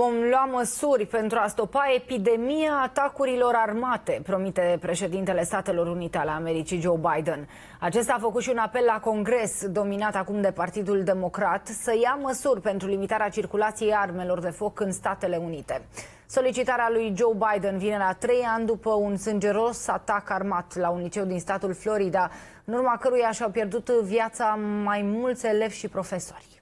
Vom lua măsuri pentru a stopa epidemia atacurilor armate, promite președintele Statelor Unite ale Americii Joe Biden. Acesta a făcut și un apel la Congres, dominat acum de Partidul Democrat, să ia măsuri pentru limitarea circulației armelor de foc în Statele Unite. Solicitarea lui Joe Biden vine la trei ani după un sângeros atac armat la un liceu din statul Florida, în urma căruia și-au pierdut viața mai mulți elevi și profesori.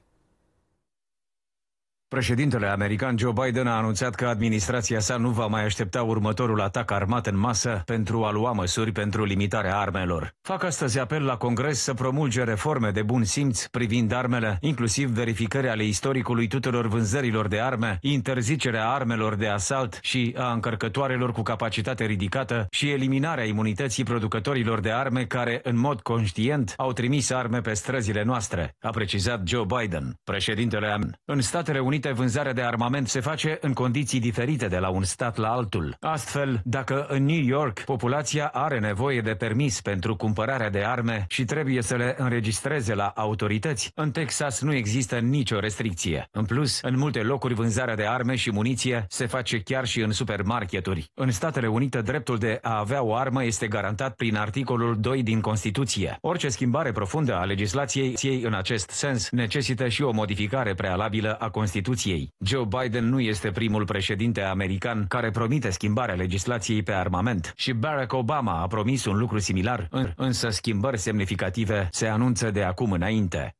Președintele american Joe Biden a anunțat că administrația sa nu va mai aștepta următorul atac armat în masă pentru a lua măsuri pentru limitarea armelor. Fac astăzi apel la Congres să promulge reforme de bun simț privind armele, inclusiv verificări ale istoricului tuturor vânzărilor de arme, interzicerea armelor de asalt și a încărcătoarelor cu capacitate ridicată și eliminarea imunității producătorilor de arme care, în mod conștient, au trimis arme pe străzile noastre, a precizat Joe Biden. Președintele în Statele Unite permite vânzarea de armament se face în condiții diferite de la un stat la altul. Astfel, dacă în New York populația are nevoie de permis pentru cumpărarea de arme și trebuie să le înregistreze la autorități, în Texas nu există nicio restricție. În plus, în multe locuri vânzarea de arme și muniție se face chiar și în supermarketuri. În Statele Unite, dreptul de a avea o armă este garantat prin articolul 2 din Constituție. Orice schimbare profundă a legislației în acest sens necesită și o modificare prealabilă a Constituției Constituției. Joe Biden nu este primul președinte american care promite schimbarea legislației pe armament și Barack Obama a promis un lucru similar, însă schimbări semnificative se anunță de acum înainte.